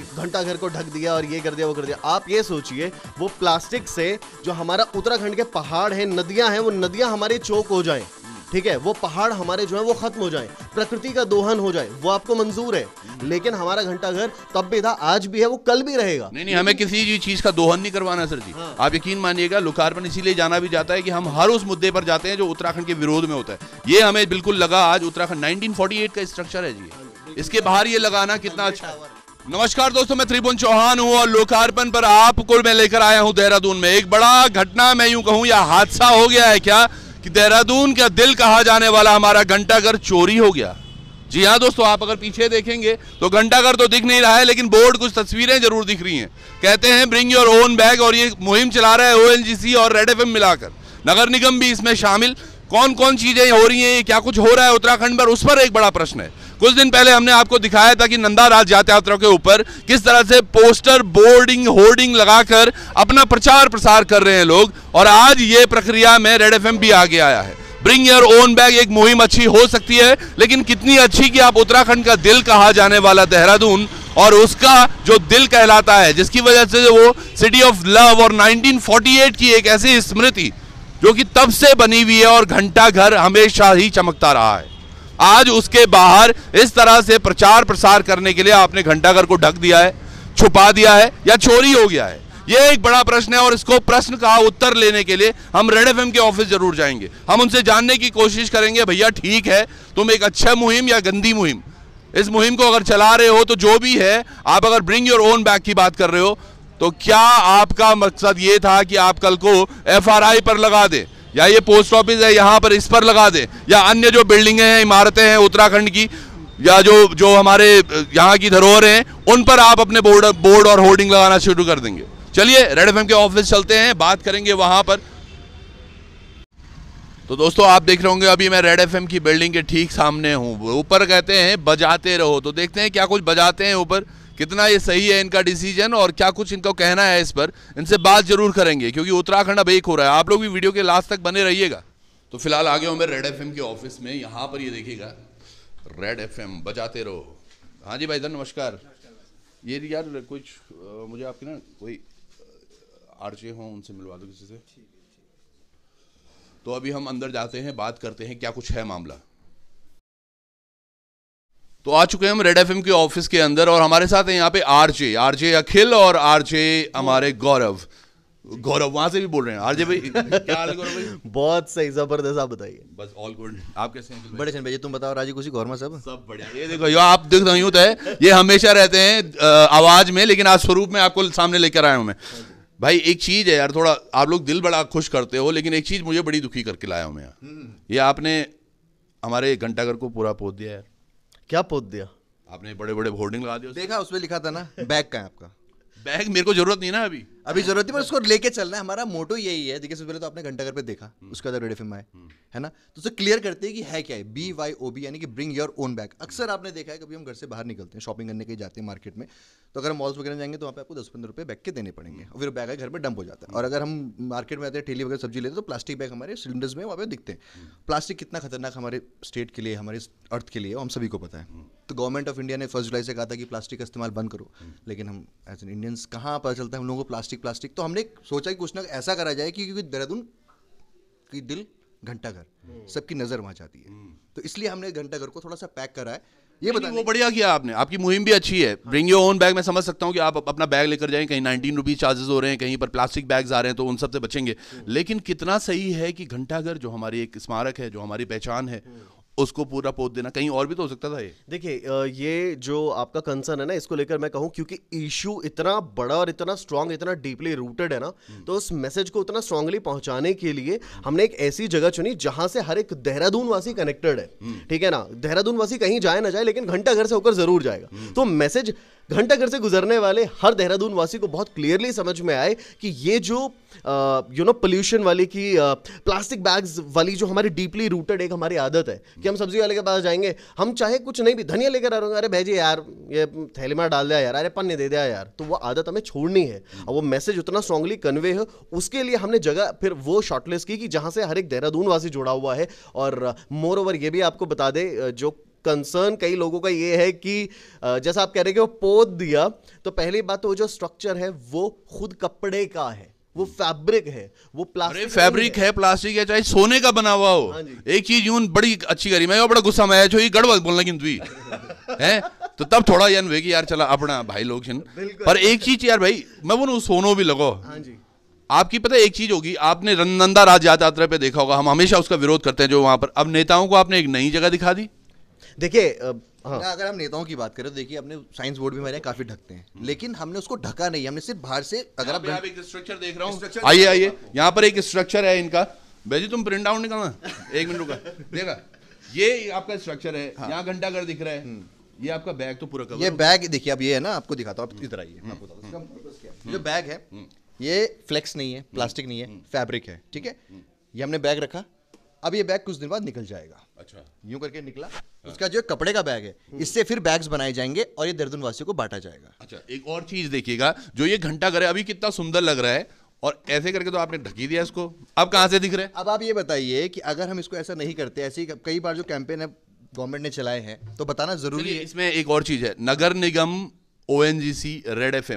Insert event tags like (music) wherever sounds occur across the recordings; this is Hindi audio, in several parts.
घंटा घर को ढक दिया और ये कर दिया वो कर दिया आप ये सोचिए वो प्लास्टिक से जो हमारा उत्तराखंड के पहाड़ है नदियां हैं वो नदियां हमारे चौक हो जाएं ठीक है वो पहाड़ हमारे जो है वो खत्म हो जाए प्रकृति का दोहन हो जाए वो आपको मंजूर है लेकिन हमारा घंटा घर तब भी था आज भी है वो कल भी रहेगा नहीं नहीं हमें किसी भी चीज का दोहन नहीं करवाना सर जी हाँ। आप यकीन मानिएगा लोकार्पण इसीलिए जाना भी जाता है कि हम हर उस मुद्दे पर जाते हैं जो उत्तराखंड के विरोध में होता है ये हमें बिल्कुल लगा आज उत्तराखंड नाइनटीन का स्ट्रक्चर है जी हाँ, इसके बाहर ये लगाना कितना अच्छा नमस्कार दोस्तों मैं त्रिभुवन चौहान हूं और लोकार्पण पर आपको मैं लेकर आया हूं देहरादून में एक बड़ा घटना मैं यूं कहूं या हादसा हो गया है क्या कि देहरादून का दिल कहा जाने वाला हमारा घंटाघर चोरी हो गया जी हाँ दोस्तों आप अगर पीछे देखेंगे तो घंटाघर तो दिख नहीं रहा है लेकिन बोर्ड कुछ तस्वीरें जरूर दिख रही हैं कहते हैं ब्रिंग योर ओन बैग और ये मुहिम चला रहा है ओ और रेड एफ मिलाकर नगर निगम भी इसमें शामिल कौन कौन चीज़ें हो रही हैं क्या कुछ हो रहा है उत्तराखंड पर उस पर एक बड़ा प्रश्न है कुछ दिन पहले हमने आपको दिखाया था कि नंदा राज यात्रा के ऊपर किस तरह से पोस्टर बोर्डिंग होर्डिंग लगाकर अपना प्रचार प्रसार कर रहे हैं लोग और आज ये प्रक्रिया में रेड एफ भी आगे आया है ब्रिंग योर ओन बैग एक मुहिम अच्छी हो सकती है लेकिन कितनी अच्छी कि आप उत्तराखंड का दिल कहा जाने वाला देहरादून और उसका जो दिल कहलाता है जिसकी वजह से वो सिटी ऑफ लव और 1948 की एक ऐसी स्मृति जो कि तब से बनी हुई है और घंटा घर हमेशा ही चमकता रहा है आज उसके बाहर इस तरह से प्रचार प्रसार करने के लिए आपने घंटाघर को ढक दिया है छुपा दिया है या चोरी हो गया है ये एक बड़ा प्रश्न है और इसको प्रश्न का उत्तर लेने के लिए हम रेड एफ के ऑफिस जरूर जाएंगे हम उनसे जानने की कोशिश करेंगे भैया ठीक है तुम एक अच्छा मुहिम या गंदी मुहिम इस मुहिम को अगर चला रहे हो तो जो भी है आप अगर ब्रिंग योर ओन बैग की बात कर रहे हो तो क्या आपका मकसद ये था कि आप कल को एफ पर लगा दें या ये पोस्ट ऑफिस है यहाँ पर इस पर लगा दे या अन्य जो बिल्डिंगें हैं इमारतें हैं उत्तराखंड की या जो जो हमारे यहाँ की धरोहर हैं उन पर आप अपने बोर्ड बोर्ड और होर्डिंग लगाना शुरू कर देंगे चलिए रेड एफ के ऑफिस चलते हैं बात करेंगे वहाँ पर तो दोस्तों आप देख रहे होंगे अभी मैं रेड एफ की बिल्डिंग के ठीक सामने हूँ ऊपर कहते हैं बजाते रहो तो देखते हैं क्या कुछ बजाते हैं ऊपर कितना ये सही है इनका डिसीजन और क्या कुछ इनको कहना है इस पर इनसे बात जरूर करेंगे क्योंकि उत्तराखंड अब एक हो रहा है आप लोग भी वीडियो के लास्ट तक बने रहिएगा तो फिलहाल आगे हूँ मैं रेड एफ के ऑफिस में यहाँ पर ये देखिएगा रेड एफ बजाते रहो हाँ जी भाई नमस्कार ये यार कुछ मुझे आपकी ना कोई आरचे हो उनसे मिलवा दो किसी से तो अभी हम अंदर जाते हैं बात करते हैं क्या कुछ है मामला तो आ चुके हैं हम रेड एफएम के ऑफिस के अंदर और हमारे साथ हैं यहाँ पे आरजे आरजे अखिल और आरजे हमारे गौरव गौरव वहां से भी बोल रहे हैं आरजे भाई बहुत सही जबरदस्त आप बताइए बस ऑल गुड आप कैसे हैं बड़े चंद भाई तुम बताओ राजी खुशी गौरमा सब सब बढ़िया ये देखो यो आप देख रही हूँ तो ये हमेशा रहते हैं आवाज में लेकिन आज स्वरूप में आपको सामने लेकर आया हूँ मैं भाई एक चीज है यार थोड़ा आप लोग दिल बड़ा खुश करते हो लेकिन एक चीज मुझे बड़ी दुखी करके लाया हूँ मैं हम्म। ये आपने हमारे घंटाघर को पूरा पोत दिया है क्या पोत दिया आपने बड़े बड़े होर्डिंग लगा दिया देखा उसमें लिखा था ना बैग का है आपका (laughs) बैग मेरे को जरूरत नहीं ना अभी अभी जरूरत है पर उसको लेके चलना है हमारा मोटो यही है देखिए सबसे पहले तो आपने घंटा घर पे देखा हम्म। उसका रेड एफ आए हम्म। है ना तो उसे क्लियर करते हैं कि है क्या है बी वाई ओ बी यानी कि ब्रिंग योर ओन बैग अक्सर आपने देखा है कभी हम घर से बाहर निकलते हैं शॉपिंग करने के जाते हैं मार्केट में तो अगर हम मॉल्स वगैरह जाएंगे तो वहाँ पे आपको दस पंद्रह रुपये बैग के देने पड़ेंगे हम्म। और फिर बैग है घर में डंप हो जाता है और अगर हम मार्केट में आते हैं ठेली वगैरह सब्जी लेते हैं तो प्लास्टिक बैग हमारे सिलेंडर्स में वहाँ पे दिखते हैं प्लास्टिक कितना खतरनाक हमारे स्टेट के लिए हमारे अर्थ के लिए हम सभी को पता है तो गवर्नमेंट ऑफ इंडिया ने फर्स्ट जुलाई से कहा था कि प्लास्टिक का इस्तेमाल बंद करो लेकिन हम एज एन इंडियंस कहाँ पता चलता है हम लोगों को प्लास्टिक प्लास्टिक प्लास्टिक तो हमने सोचा कि कुछ ना ऐसा करा जाए कि क्योंकि देहरादून की दिल घंटाघर सबकी नज़र वहां जाती है हम्म। तो इसलिए हमने घंटाघर को थोड़ा सा पैक करा है ये बता वो बढ़िया किया आपने आपकी मुहिम भी अच्छी है ब्रिंग योर ओन बैग मैं समझ सकता हूँ कि आप अपना बैग लेकर जाएं कहीं नाइनटीन रुपीज चार्जेस हो रहे हैं कहीं पर प्लास्टिक बैग्स आ रहे हैं तो उन सब से बचेंगे हम्म। लेकिन कितना सही है कि घंटाघर जो हमारी एक स्मारक है जो हमारी पहचान है हम्म। उसको पूरा पोत देना कहीं और भी तो हो सकता था ये देखिए ये जो आपका कंसर्न है ना इसको लेकर मैं कहूँ क्योंकि इशू इतना बड़ा और इतना स्ट्रांग इतना डीपली रूटेड है ना हम्म। तो उस मैसेज को उतना स्ट्रांगली पहुंचाने के लिए हमने एक ऐसी जगह चुनी जहां से हर एक देहरादून वासी कनेक्टेड है हम्म। ठीक है ना देहरादून वासी कहीं जाए ना जाए लेकिन घंटा घर से होकर जरूर जाएगा हम्म। तो मैसेज घंटाघर से गुजरने वाले हर देहरादून वासी को बहुत क्लियरली समझ में आए कि ये जो यू नो पोल्यूशन वाली की प्लास्टिक बैग्स वाली जो हमारी डीपली रूटेड एक हमारी आदत है कि हम सब्जी वाले के पास जाएंगे हम चाहे कुछ नहीं भी धनिया लेकर आ रहे अरे भाई जी यार ये थैली में डाल दिया यार अरे पन्ने दे दिया यार तो वो आदत हमें छोड़नी है और हम्म। वो मैसेज उतना स्ट्रांगली कन्वे है उसके लिए हमने जगह फिर वो शॉर्टलिस्ट की कि जहाँ से हर एक देहरादून वासी जुड़ा हुआ है और मोर ओवर ये भी आपको बता दे जो कंसर्न कई लोगों का ये है कि जैसा आप कह रहे कि वो पोत दिया तो पहली बात तो वो जो स्ट्रक्चर है वो खुद कपड़े का है वो फैब्रिक है वो प्लास्टिक फैब्रिक है, है प्लास्टिक है चाहे सोने का बना हुआ हो हाँ एक चीज यून बड़ी अच्छी करी मैं बड़ा गुस्सा में आया जो गड़बड़ बोलना किंतु (laughs) है तो तब थोड़ा यान वे यार चला अपना भाई लोग पर एक चीज यार भाई मैं बोलू सोनो भी लगो हाँ जी आपकी पता एक चीज होगी आपने नंदा राज यात्रा पे देखा होगा हम हमेशा उसका विरोध करते हैं जो वहां पर अब नेताओं को आपने एक नई जगह दिखा दी देखिए हाँ। अगर हम नेताओं की बात करें तो देखिए अपने साइंस बोर्ड भी हमारे काफी ढकते हैं हम्म। लेकिन हमने उसको ढका नहीं हमने सिर्फ बाहर से अगर आप, एक स्ट्रक्चर देख रहा हूँ आइए आइए यहाँ पर एक स्ट्रक्चर है इनका भाई तुम प्रिंट आउट निकालना एक मिनट रुका देखा ये आपका स्ट्रक्चर है हाँ। यहाँ घंटा घर दिख रहा है हम्म। ये आपका बैग तो पूरा कवर ये बैग देखिए अब ये है ना आपको दिखाता हूँ आप इधर आइए जो हम्म। बैग है ये फ्लेक्स नहीं है प्लास्टिक नहीं है फैब्रिक है ठीक है ये हमने बैग रखा अब ये बैग कुछ दिन बाद निकल जाएगा अच्छा यूं करके निकला हाँ। उसका जो कपड़े का बैग है हम्म। इससे फिर बैग्स बनाए जाएंगे और ये दर्दन वासियों को बांटा जाएगा अच्छा एक और चीज देखिएगा जो ये घंटा घर है अभी कितना सुंदर लग रहा है और ऐसे करके तो आपने ढकी दिया इसको अब कहां से दिख रहे हैं अब आप ये बताइए कि अगर हम इसको ऐसा नहीं करते ऐसे कई बार जो कैंपेन है गवर्नमेंट ने चलाए हैं तो बताना जरूरी है इसमें एक और चीज है नगर निगम ओ रेड एफ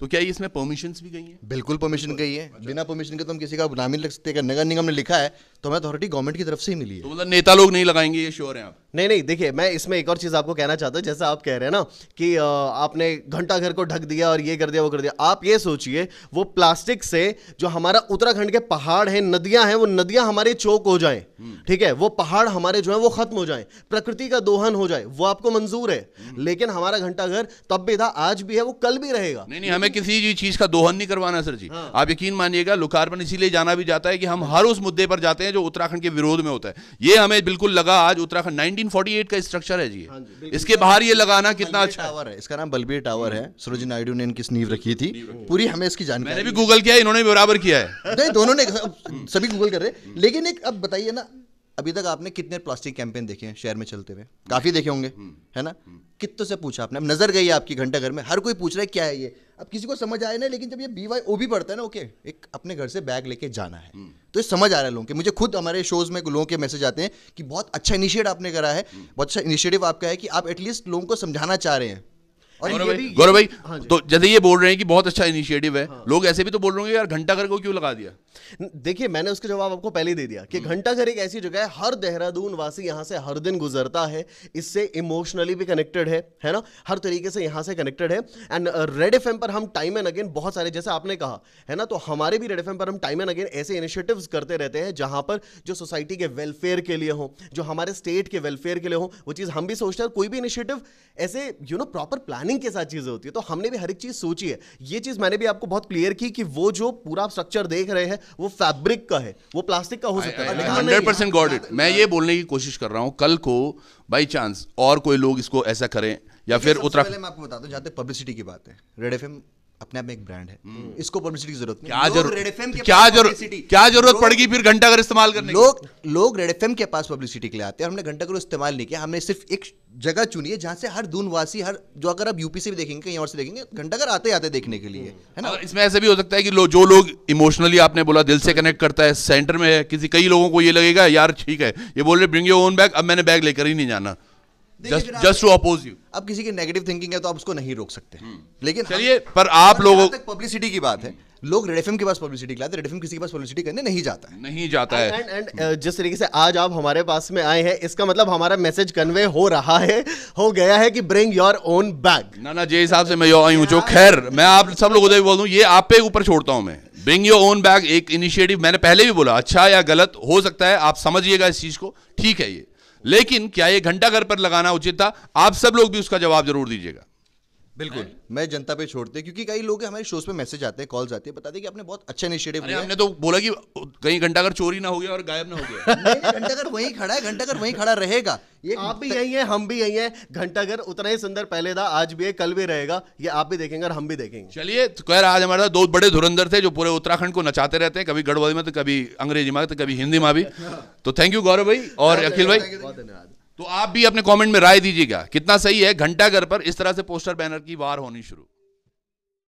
तो क्या इसमें परमिशन भी गई है बिल्कुल परमिशन गई है अच्छा। बिना परमिशन के तो हम किसी का नाम ही लग सकते नगर निगम ने लिखा है तो हमें अथॉरिटी गवर्नमेंट की तरफ से ही मिली है तो मतलब नेता लोग नहीं लगाएंगे ये श्योर है आप नहीं नहीं देखिए मैं इसमें एक और चीज़ आपको कहना चाहता हूँ जैसा आप कह रहे हैं ना कि आपने घंटा घर को ढक दिया और ये कर दिया वो कर दिया आप ये सोचिए वो प्लास्टिक से जो हमारा उत्तराखंड के पहाड़ हैं नदियां हैं वो नदियां हमारे चौक हो जाएं ठीक है वो पहाड़ हमारे जो है वो खत्म हो जाएं प्रकृति का दोहन हो जाए वो आपको मंजूर है लेकिन हमारा घंटा घर तब भी था आज भी है वो कल भी रहेगा नहीं नहीं हमें किसी भी चीज़ का दोहन नहीं करवाना सर जी हाँ। आप यकीन मानिएगा लोकार्पण इसीलिए जाना भी जाता है कि हम हर उस मुद्दे पर जाते हैं जो उत्तराखंड के विरोध में होता है ये हमें बिल्कुल लगा आज उत्तराखंड नाइन 1948 का स्ट्रक्चर है जी, हाँ जी इसके बाहर ये लगाना कितना अच्छा टावर है इसका नाम बलबीर टावर है हम्म। सरोज नायडू ने इनकी नींव रखी थी पूरी हमें इसकी जानकारी मैंने भी गूगल किया इन्होंने बराबर किया है नहीं दोनों ने सभी गूगल कर रहे लेकिन एक अब बताइए ना अभी तक आपने कितने प्लास्टिक कैंपेन देखे हैं शहर में चलते हुए काफ़ी देखे होंगे हम्म, है ना हम्म। कितों से पूछा आपने अब नज़र गई है आपकी घंटा घर में हर कोई पूछ रहा है क्या है ये अब किसी को समझ आया ना लेकिन जब ये बी वाई ओ भी पड़ता है ना ओके एक अपने घर से बैग लेके जाना है हम्म। तो ये समझ आ रहा है लोगों के मुझे खुद हमारे शोज़ में लोगों के मैसेज आते हैं कि बहुत अच्छा इनिशिएट आपने करा है बहुत अच्छा इनिशिएटिव आपका है कि आप एटलीस्ट लोगों को समझाना चाह रहे हैं गौरव भाई गौरव हाँ तो जैसे ये बोल रहे हैं कि बहुत अच्छा इनिशिएटिव है हाँ। लोग ऐसे भी तो बोल रहे हैं यार घंटा घर को क्यों लगा दिया देखिए मैंने उसका जवाब आपको पहले दे दिया कि हम्म। घंटाघर एक ऐसी जगह है हर देहरादून वासी यहां से हर दिन गुजरता है इससे इमोशनली भी कनेक्टेड है है ना हर तरीके से यहां से कनेक्टेड है एंड रेड एफ पर हम टाइम एंड अगेन बहुत सारे जैसे आपने कहा है ना तो हमारे भी रेड एफ पर हम टाइम एंड अगेन ऐसे इनिशिएटिव करते रहते हैं जहां पर जो सोसाइटी के वेलफेयर के लिए हो जो हमारे स्टेट के वेलफेयर के लिए हो वो चीज़ हम भी सोचते हैं कोई भी इनिशिएटिव ऐसे यू नो प्रॉपर प्लानिंग के साथ चीज़ें होती है तो हमने भी हर एक चीज़ सोची है ये चीज़ मैंने भी आपको बहुत क्लियर की कि वो जो पूरा स्ट्रक्चर देख रहे हैं वो फैब्रिक का है वो प्लास्टिक का हो सकता है हंड्रेड परसेंट गॉड इट मैं ये बोलने की कोशिश कर रहा हूँ कल को बाई चांस और कोई लोग इसको ऐसा करें या फिर उत्तराखंड मैं आपको बता दूं जहाँ तक पब्लिसिटी की बात है रेड एफ अपने आप में एक ब्रांड है हम्म। इसको पब्लिसिटी की जरूरत क्या जरूरत क्या जरूरत क्या जरूरत पड़ेगी फिर घंटा घर इस्तेमाल करने लोग लोग रेड एफ के पास पब्लिसिटी के लिए आते हैं हमने घंटा घर इस्तेमाल नहीं किया हमने सिर्फ एक जगह चुनी है जहां से हर दूनवासी हर जो अगर आप यूपी से भी देखेंगे कहीं और से देखेंगे घंटाघर आते आते देखने के लिए हम्म। है ना इसमें ऐसे भी हो सकता है कि लो, जो लोग इमोशनली आपने बोला दिल से कनेक्ट करता है सेंटर में है किसी कई लोगों को ये लगेगा यार ठीक है ये बोल रहे ब्रिंग योर ओन बैग अब मैंने बैग लेकर ही नहीं जाना जस्ट टू अपोज यू अब किसी की नेगेटिव थिंकिंग है तो आप उसको नहीं रोक सकते हम्म। लेकिन चलिए पर आप लोगों तक पब्लिसिटी की बात है लोग रेड एफएम के पास पब्लिसिटी लाते रेड एफएम किसी के पास पब्लिसिटी करने नहीं जाता है नहीं जाता है एंड एंड uh, जिस तरीके से आज आप हमारे पास में आए हैं इसका मतलब हमारा मैसेज कन्वे हो रहा है हो गया है कि ब्रिंग योर ओन बैग ना ना जे हिसाब से मैं यो आई हूं जो खैर मैं आप सब लोगों को तो बोल दूं ये आप पे ऊपर छोड़ता हूं मैं ब्रिंग योर ओन बैग एक इनिशिएटिव मैंने पहले भी बोला अच्छा या गलत हो सकता है आप समझिएगा इस चीज़ को ठीक है ये लेकिन क्या यह घंटा घर पर लगाना उचित था आप सब लोग भी उसका जवाब जरूर दीजिएगा बिल्कुल मैं जनता पे छोड़ते हैं क्योंकि कई लोग हमारे शोज पे मैसेज आते हैं कॉल्स आते हैं बताते हैं कि आपने बहुत अच्छा इनिशिएटिव लिया हमने तो बोला कि कहीं घंटाघर चोरी ना हो गया और गायब ना हो गया (laughs) घंटाघर वहीं खड़ा है घंटाघर वहीं खड़ा रहेगा ये आप भी यही है हम भी यही हैं घंटाघर उतना ही सुंदर पहले था आज भी है कल भी रहेगा ये आप भी देखेंगे और हम भी देखेंगे चलिए तो खैर आज हमारे दो बड़े धुरंधर थे जो पूरे उत्तराखंड को नचाते रहते हैं कभी गढ़वाली में तो कभी अंग्रेजी में तो कभी हिंदी में भी (laughs) तो थैंक यू गौरव भाई और अखिल भाई बहुत धन्यवाद तो आप भी अपने कमेंट में राय दीजिएगा कितना सही है घंटा घर पर इस तरह से पोस्टर बैनर की वार होनी शुरू